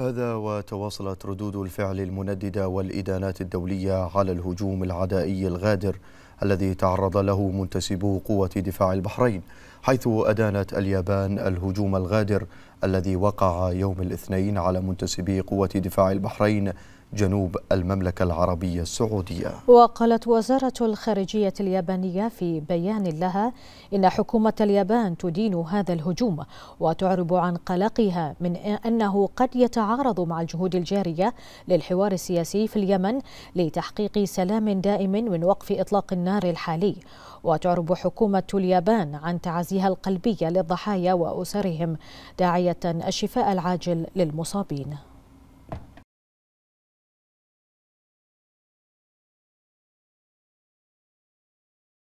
هذا وتواصلت ردود الفعل المنددة والإدانات الدولية على الهجوم العدائي الغادر الذي تعرض له منتسبو قوة دفاع البحرين حيث أدانت اليابان الهجوم الغادر الذي وقع يوم الاثنين على منتسبي قوة دفاع البحرين جنوب المملكة العربية السعودية وقالت وزارة الخارجية اليابانية في بيان لها إن حكومة اليابان تدين هذا الهجوم وتعرب عن قلقها من أنه قد يتعارض مع الجهود الجارية للحوار السياسي في اليمن لتحقيق سلام دائم من وقف إطلاق النار النار الحالي وتعرب حكومة اليابان عن تعزيها القلبية للضحايا وأسرهم داعية الشفاء العاجل للمصابين